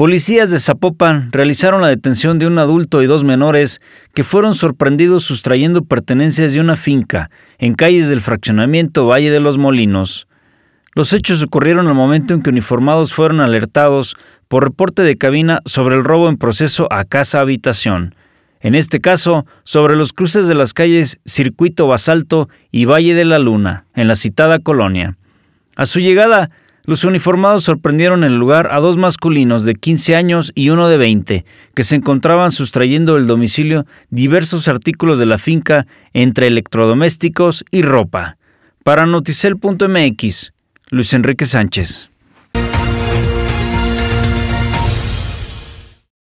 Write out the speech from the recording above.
Policías de Zapopan realizaron la detención de un adulto y dos menores que fueron sorprendidos sustrayendo pertenencias de una finca en calles del fraccionamiento Valle de los Molinos. Los hechos ocurrieron al momento en que uniformados fueron alertados por reporte de cabina sobre el robo en proceso a casa-habitación, en este caso sobre los cruces de las calles Circuito Basalto y Valle de la Luna, en la citada colonia. A su llegada, los uniformados sorprendieron en el lugar a dos masculinos de 15 años y uno de 20, que se encontraban sustrayendo del domicilio diversos artículos de la finca, entre electrodomésticos y ropa. Para Noticel.mx, Luis Enrique Sánchez.